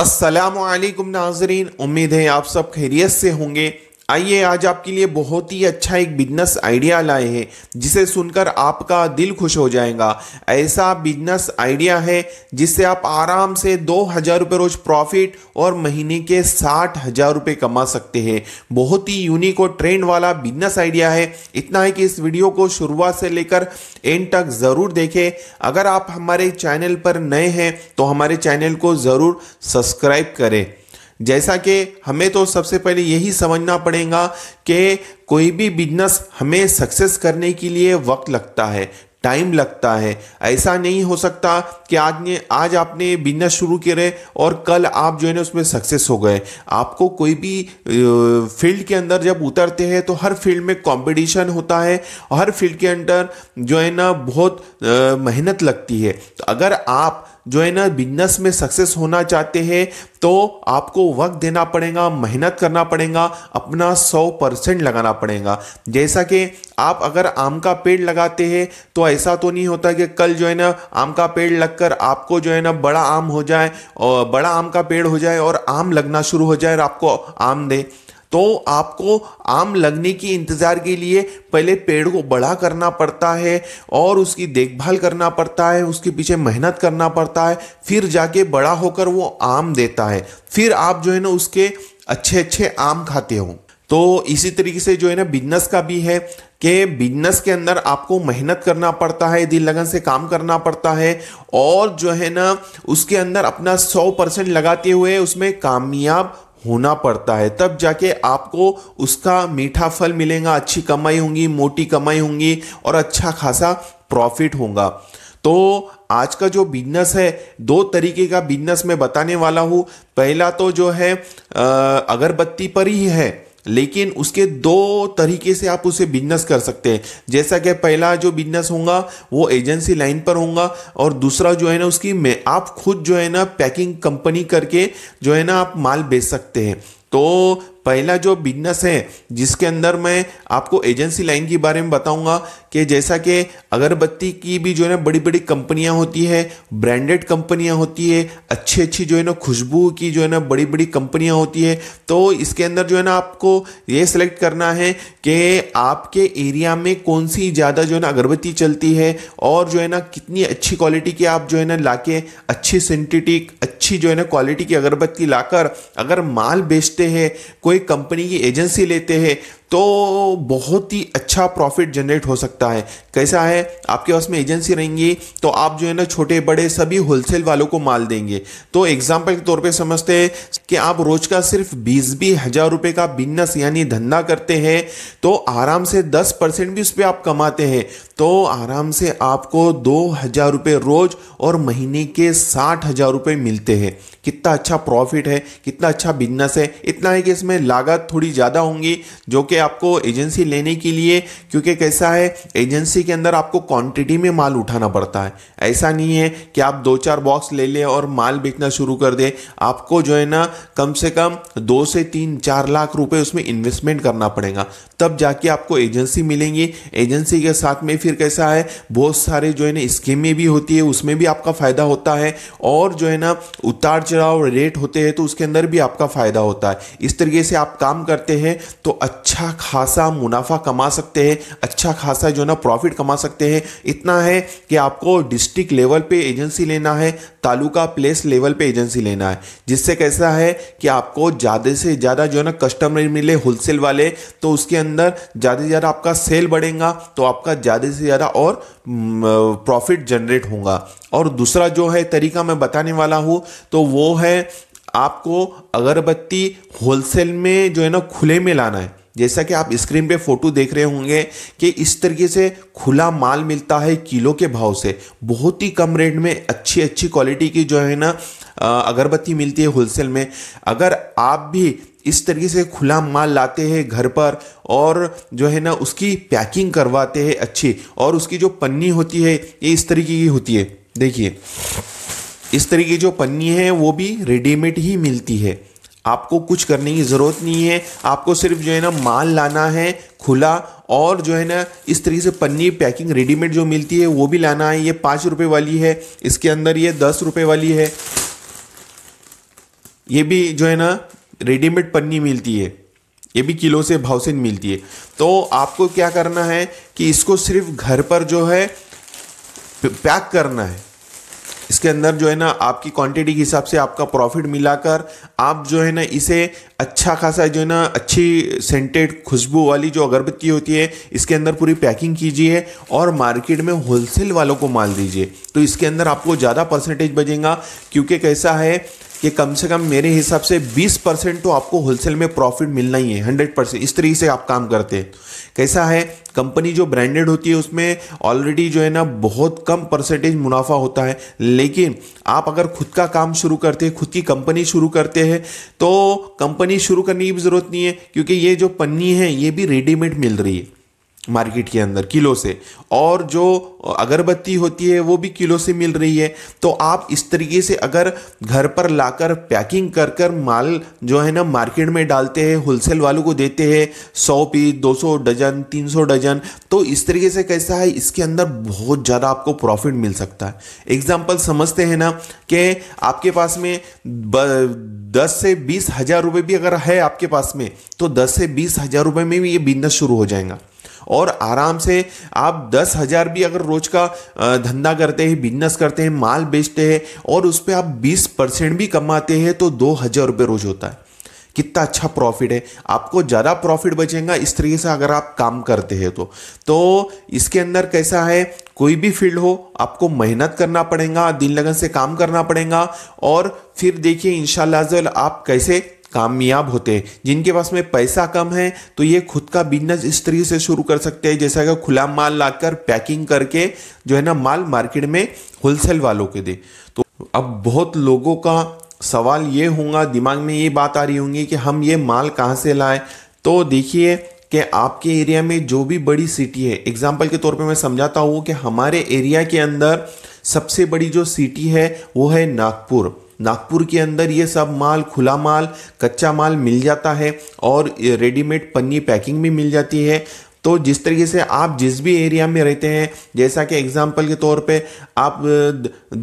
असलम नाजरीन उम्मीद है आप सब खैरियत से होंगे आइए आज आपके लिए बहुत ही अच्छा एक बिजनेस आइडिया लाए हैं जिसे सुनकर आपका दिल खुश हो जाएगा ऐसा बिजनेस आइडिया है जिससे आप आराम से दो हज़ार रुपये रोज प्रॉफिट और महीने के साठ हज़ार रुपये कमा सकते हैं बहुत ही यूनिक और ट्रेंड वाला बिजनेस आइडिया है इतना है कि इस वीडियो को शुरुआत से लेकर एंड तक ज़रूर देखें अगर आप हमारे चैनल पर नए हैं तो हमारे चैनल को ज़रूर सब्सक्राइब करें जैसा कि हमें तो सबसे पहले यही समझना पड़ेगा कि कोई भी बिजनेस हमें सक्सेस करने के लिए वक्त लगता है टाइम लगता है ऐसा नहीं हो सकता कि आज ने आज आपने बिजनेस शुरू करे और कल आप जो है ना उसमें सक्सेस हो गए आपको कोई भी फील्ड के अंदर जब उतरते हैं तो हर फील्ड में कंपटीशन होता है हर फील्ड के अंदर जो है ना बहुत मेहनत लगती है तो अगर आप जो है ना बिजनेस में सक्सेस होना चाहते हैं तो आपको वक्त देना पड़ेगा मेहनत करना पड़ेगा अपना सौ परसेंट लगाना पड़ेगा जैसा कि आप अगर आम का पेड़ लगाते हैं तो ऐसा तो नहीं होता कि कल जो है ना आम का पेड़ लगकर आपको जो है ना बड़ा आम हो जाए और बड़ा आम का पेड़ हो जाए और आम लगना शुरू हो जाए और आपको आम दे तो आपको आम लगने की इंतज़ार के लिए पहले पेड़ को बड़ा करना पड़ता है और उसकी देखभाल करना पड़ता है उसके पीछे मेहनत करना पड़ता है फिर जाके बड़ा होकर वो आम देता है फिर आप जो है ना उसके अच्छे अच्छे आम खाते हो तो इसी तरीके से जो है ना बिजनेस का भी है कि बिजनेस के अंदर आपको मेहनत करना पड़ता है दिल लगन से काम करना पड़ता है और जो है ना उसके अंदर अपना सौ परसेंट लगाते हुए उसमें कामयाब होना पड़ता है तब जाके आपको उसका मीठा फल मिलेगा अच्छी कमाई होंगी मोटी कमाई होंगी और अच्छा खासा प्रॉफिट होगा तो आज का जो बिजनेस है दो तरीके का बिजनेस मैं बताने वाला हूँ पहला तो जो है अगरबत्ती पर ही है लेकिन उसके दो तरीके से आप उसे बिजनेस कर सकते हैं जैसा कि पहला जो बिजनेस होगा वो एजेंसी लाइन पर होगा और दूसरा जो है ना उसकी में आप खुद जो है ना पैकिंग कंपनी करके जो है ना आप माल बेच सकते हैं तो पहला जो बिजनेस है जिसके अंदर मैं आपको एजेंसी लाइन के बारे में बताऊंगा कि जैसा कि अगरबत्ती की भी जो है ना बड़ी बड़ी कंपनियां होती है ब्रांडेड कंपनियां होती है अच्छी अच्छी जो है ना खुशबू की जो है ना बड़ी बड़ी कंपनियां होती है तो इसके अंदर जो है ना आपको ये सिलेक्ट करना है कि आपके एरिया में कौन सी ज़्यादा जो है ना अगरबत्ती चलती है और जो है ना कितनी अच्छी क्वालिटी की आप जो है ना लाके अच्छी सिंथेटिक अच्छी जो है ना क्वालिटी की अगरबत्ती लाकर अगर माल बेच बेचते हैं कोई कंपनी की एजेंसी लेते हैं तो बहुत ही अच्छा प्रॉफिट जनरेट हो सकता है कैसा है आपके पास में एजेंसी रहेंगी तो आप जो है ना छोटे बड़े सभी होलसेल वालों को माल देंगे तो एग्जाम्पल के तौर पे समझते हैं कि आप रोज का सिर्फ बीस बीस हज़ार रुपये का बिजनेस यानी धंधा करते हैं तो आराम से दस परसेंट भी उस पर आप कमाते हैं तो आराम से आपको दो हज़ार रुपये रोज और महीने के साठ हज़ार रुपये मिलते हैं कितना अच्छा प्रॉफिट है कितना अच्छा बिजनेस है इतना है कि इसमें लागत थोड़ी ज़्यादा होंगी जो कि आपको एजेंसी लेने के लिए क्योंकि कैसा है एजेंसी के अंदर आपको क्वांटिटी में माल उठाना पड़ता है ऐसा नहीं है कि आप दो चार बॉक्स ले लें और माल बेचना शुरू कर दें आपको जो है ना कम से कम दो से तीन चार लाख रुपए उसमें इन्वेस्टमेंट करना पड़ेगा तब जाके आपको एजेंसी मिलेंगी एजेंसी के साथ में फिर कैसा है बहुत सारे जो है ना स्कीमें भी होती है उसमें भी आपका फ़ायदा होता है और जो है ना उतार चढ़ाव रेट होते हैं तो उसके अंदर भी आपका फ़ायदा होता है इस तरीके से आप काम करते हैं तो अच्छा अच्छा खासा मुनाफा कमा सकते हैं अच्छा खासा जो ना प्रॉफिट कमा सकते हैं इतना है कि आपको डिस्ट्रिक्ट लेवल पे एजेंसी लेना है तालुका प्लेस लेवल पे एजेंसी लेना है जिससे कैसा है कि आपको ज़्यादा से ज़्यादा जो ना कस्टमर मिले होलसेल वाले तो उसके अंदर ज़्यादा से ज़्यादा आपका सेल बढ़ेगा तो आपका ज़्यादा से ज़्यादा और प्रॉफिट जनरेट होगा और दूसरा जो है तरीका मैं बताने वाला हूँ तो वो है आपको अगरबत्ती होलसेल में जो है ना खुले में लाना है जैसा कि आप स्क्रीन पे फोटो देख रहे होंगे कि इस तरीके से खुला माल मिलता है किलो के भाव से बहुत ही कम रेट में अच्छी अच्छी क्वालिटी की जो है ना अगरबत्ती मिलती है होलसेल में अगर आप भी इस तरीके से खुला माल लाते हैं घर पर और जो है ना उसकी पैकिंग करवाते हैं अच्छी और उसकी जो पन्नी होती है ये इस तरीके की होती है देखिए इस तरीके जो पन्नी है वो भी रेडीमेड ही मिलती है आपको कुछ करने की ज़रूरत नहीं है आपको सिर्फ जो है ना माल लाना है खुला और जो है ना इस तरीके से पन्नी पैकिंग रेडीमेड जो मिलती है वो भी लाना है ये पाँच रुपये वाली है इसके अंदर ये दस रुपये वाली है ये भी जो है ना रेडीमेड पन्नी मिलती है ये भी किलो से भाव से मिलती है तो आपको क्या करना है कि इसको सिर्फ घर पर जो है पैक करना है इसके अंदर जो है ना आपकी क्वांटिटी के हिसाब से आपका प्रॉफिट मिलाकर आप जो है ना इसे अच्छा खासा जो है ना अच्छी सेंटेड खुशबू वाली जो अगरबत्ती होती है इसके अंदर पूरी पैकिंग कीजिए और मार्केट में होलसेल वालों को माल दीजिए तो इसके अंदर आपको ज़्यादा परसेंटेज बजेगा क्योंकि कैसा है कि कम से कम मेरे हिसाब से 20 परसेंट तो आपको होलसेल में प्रॉफिट मिलना ही है 100 परसेंट इस तरीके से आप काम करते हैं कैसा है कंपनी जो ब्रांडेड होती है उसमें ऑलरेडी जो है ना बहुत कम परसेंटेज मुनाफा होता है लेकिन आप अगर खुद का काम शुरू करते हैं खुद की कंपनी शुरू करते हैं तो कंपनी शुरू करने की भी ज़रूरत नहीं है क्योंकि ये जो पन्नी है ये भी रेडीमेड मिल रही है मार्केट के अंदर किलो से और जो अगरबत्ती होती है वो भी किलो से मिल रही है तो आप इस तरीके से अगर घर पर लाकर पैकिंग कर कर माल जो है ना मार्केट में डालते हैं होलसेल वालों को देते हैं सौ पीस दो सौ डजन तीन सौ डजन तो इस तरीके से कैसा है इसके अंदर बहुत ज़्यादा आपको प्रॉफिट मिल सकता है एग्जाम्पल समझते हैं ना कि आपके पास में दस से बीस हज़ार रुपये भी अगर है आपके पास में तो दस से बीस हज़ार रुपये में भी ये बिजनेस शुरू हो जाएगा और आराम से आप दस हज़ार भी अगर रोज का धंधा करते हैं बिजनेस करते हैं माल बेचते हैं और उस पर आप बीस परसेंट भी कमाते हैं तो दो हज़ार रुपये रोज होता है कितना अच्छा प्रॉफिट है आपको ज़्यादा प्रॉफिट बचेगा इस तरीके से अगर आप काम करते हैं तो तो इसके अंदर कैसा है कोई भी फील्ड हो आपको मेहनत करना पड़ेगा दिन लगन से काम करना पड़ेगा और फिर देखिए इन आप कैसे कामयाब होते हैं जिनके पास में पैसा कम है तो ये खुद का बिजनेस इस तरीके से शुरू कर सकते हैं जैसा कि खुला माल लाकर पैकिंग करके जो है ना माल मार्केट में होलसेल वालों के दे तो अब बहुत लोगों का सवाल ये होगा दिमाग में ये बात आ रही होंगी कि हम ये माल कहाँ से लाएं तो देखिए कि आपके एरिया में जो भी बड़ी सिटी है एग्जाम्पल के तौर पर मैं समझाता हूँ कि हमारे एरिया के अंदर सबसे बड़ी जो सिटी है वो है नागपुर नागपुर के अंदर ये सब माल खुला माल कच्चा माल मिल जाता है और रेडीमेड पन्नी पैकिंग भी मिल जाती है तो जिस तरीके से आप जिस भी एरिया में रहते हैं जैसा कि एग्जाम्पल के तौर पे आप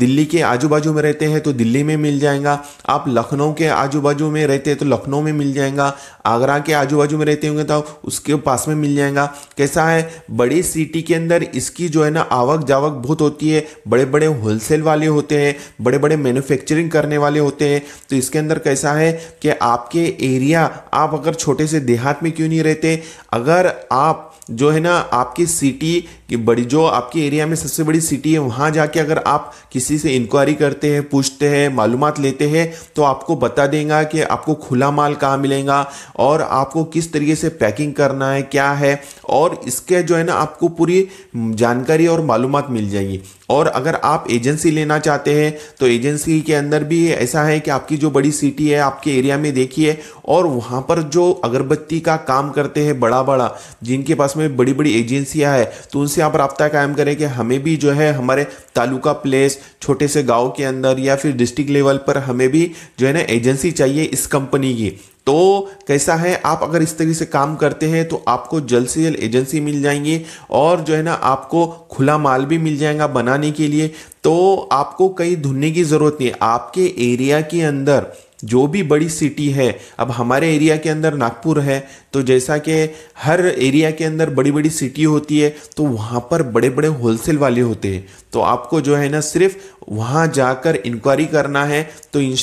दिल्ली के आजू बाजू में रहते हैं तो दिल्ली में मिल जाएगा आप लखनऊ के आजू बाजू में रहते हैं तो लखनऊ में मिल जाएगा आगरा के आजू बाजू में रहते होंगे तो उसके पास में मिल जाएगा कैसा है बड़ी सिटी के अंदर इसकी जो है ना आवक जावक बहुत होती है बड़े बड़े होलसेल वाले होते हैं बड़े बड़े मैन्युफैक्चरिंग करने वाले होते हैं तो इसके अंदर कैसा है कि आपके एरिया आप अगर छोटे से देहात में क्यों नहीं रहते अगर आप जो है ना आपकी सिटी की बड़ी जो आपके एरिया में सबसे बड़ी सिटी है वहाँ जाके अगर आप किसी से इंक्वायरी करते हैं पूछते हैं मालूम लेते हैं तो आपको बता देगा कि आपको खुला माल कहाँ मिलेगा और आपको किस तरीके से पैकिंग करना है क्या है और इसके जो है ना आपको पूरी जानकारी और मालूम मिल जाएगी और अगर आप एजेंसी लेना चाहते हैं तो एजेंसी के अंदर भी ऐसा है कि आपकी जो बड़ी सिटी है आपके एरिया में देखिए और वहाँ पर जो अगरबत्ती का काम करते हैं बड़ा बड़ा जिनके पास में बड़ी बड़ी एजेंसियाँ है तो उनसे आप रबता कायम करें कि हमें भी जो है हमारे तालुका प्लेस छोटे से गाँव के अंदर या फिर डिस्ट्रिक्ट लेवल पर हमें भी जो है ना एजेंसी चाहिए इस कंपनी की तो कैसा है आप अगर इस तरीके से काम करते हैं तो आपको जल्द से जल्द एजेंसी मिल जाएंगी और जो है ना आपको खुला माल भी मिल जाएगा बनाने के लिए तो आपको कहीं ढूंढने की ज़रूरत नहीं है आपके एरिया के अंदर जो भी बड़ी सिटी है अब हमारे एरिया के अंदर नागपुर है तो जैसा कि हर एरिया के अंदर बड़ी बड़ी सिटी होती है तो वहाँ पर बड़े बड़े होलसेल वाले होते हैं तो आपको जो है ना सिर्फ वहाँ जाकर इंक्वायरी करना है तो इन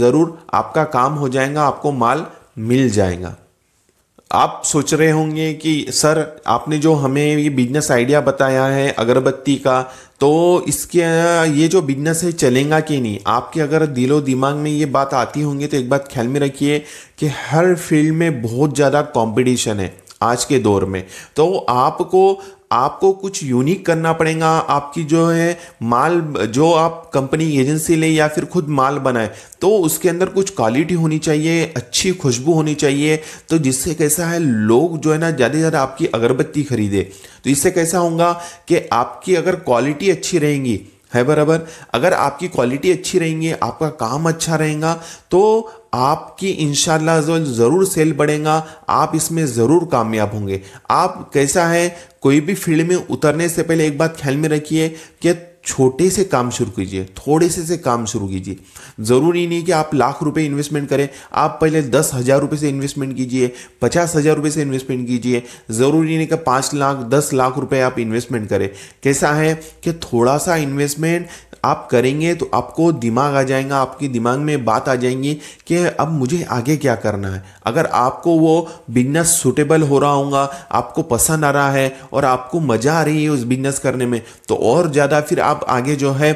ज़रूर आपका काम हो जाएगा आपको माल मिल जाएगा आप सोच रहे होंगे कि सर आपने जो हमें ये बिजनेस आइडिया बताया है अगरबत्ती का तो इसके ये जो बिजनेस है चलेगा कि नहीं आपके अगर दिलो दिमाग में ये बात आती होंगी तो एक बात ख्याल में रखिए कि हर फील्ड में बहुत ज़्यादा कंपटीशन है आज के दौर में तो आपको आपको कुछ यूनिक करना पड़ेगा आपकी जो है माल जो आप कंपनी एजेंसी लें या फिर खुद माल बनाए तो उसके अंदर कुछ क्वालिटी होनी चाहिए अच्छी खुशबू होनी चाहिए तो जिससे कैसा है लोग जो है ना ज़्यादा से ज़्यादा आपकी अगरबत्ती खरीदे तो इससे कैसा होगा कि आपकी अगर क्वालिटी अच्छी रहेंगी है बराबर अगर आपकी क्वालिटी अच्छी रहेंगी आपका काम अच्छा रहेगा तो आपकी इन ज़रूर सेल बढ़ेगा आप इसमें ज़रूर कामयाब होंगे आप कैसा है कोई भी फील्ड में उतरने से पहले एक बात ख्याल में रखिए कि छोटे से काम शुरू कीजिए थोड़े से से काम शुरू कीजिए ज़रूरी नहीं कि आप लाख रुपए इन्वेस्टमेंट करें आप पहले दस हज़ार रुपये से इन्वेस्टमेंट कीजिए पचास हज़ार रुपये से इन्वेस्टमेंट कीजिए ज़रूरी नहीं कि पाँच लाख दस लाख रुपये आप इन्वेस्टमेंट करें कैसा है कि थोड़ा सा इन्वेस्टमेंट आप करेंगे तो आपको दिमाग आ जाएगा आपके दिमाग में बात आ जाएंगी कि अब मुझे आगे क्या करना है अगर आपको वो बिजनेस सुटेबल हो रहा होगा आपको पसंद आ रहा है और आपको मज़ा आ रही है उस बिजनेस करने में तो और ज़्यादा फिर आप आगे जो है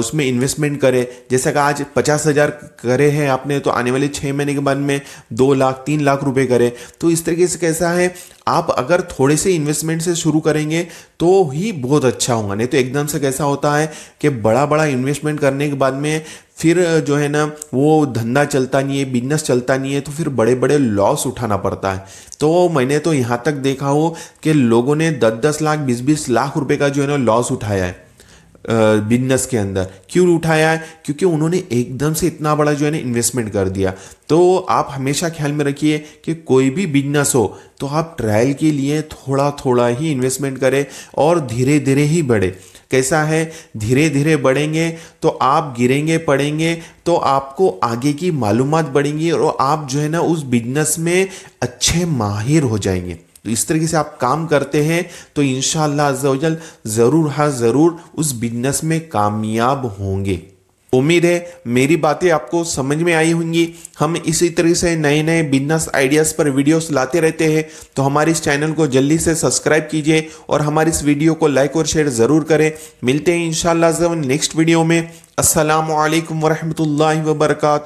उसमें इन्वेस्टमेंट करें जैसा कि आज पचास हज़ार करे हैं आपने तो आने वाले छः महीने के बाद में दो लाख तीन लाख रुपए करें तो इस तरीके से कैसा है आप अगर थोड़े से इन्वेस्टमेंट से शुरू करेंगे तो ही बहुत अच्छा होगा नहीं तो एकदम से कैसा होता है कि बड़ा बड़ा इन्वेस्टमेंट करने के बाद में फिर जो है ना वो धंधा चलता नहीं है बिजनेस चलता नहीं है तो फिर बड़े बड़े लॉस उठाना पड़ता है तो मैंने तो यहाँ तक देखा हो कि लोगों ने दस दस लाख बीस बीस लाख रुपए का जो है ना लॉस उठाया है बिजनेस के अंदर क्यों उठाया है क्योंकि उन्होंने एकदम से इतना बड़ा जो है ना इन्वेस्टमेंट कर दिया तो आप हमेशा ख्याल में रखिए कि कोई भी बिजनेस हो तो आप ट्रायल के लिए थोड़ा थोड़ा ही इन्वेस्टमेंट करें और धीरे धीरे ही बढ़े कैसा है धीरे धीरे बढ़ेंगे तो आप गिरेंगे पड़ेंगे तो आपको आगे की मालूम बढ़ेंगी और आप जो है ना उस बिजनेस में अच्छे माहिर हो जाएंगे तो इस तरीके से आप काम करते हैं तो इन शजल ज़रूर हाँ ज़रूर उस बिजनेस में कामयाब होंगे उम्मीद है मेरी बातें आपको समझ में आई होंगी हम इसी तरह से नए नए बिजनेस आइडियाज़ पर वीडियोस लाते रहते हैं तो हमारे इस चैनल को जल्दी से सब्सक्राइब कीजिए और हमारे इस वीडियो को लाइक और शेयर ज़रूर करें मिलते हैं इन नेक्स्ट वीडियो में असलकम वरहमल वर्का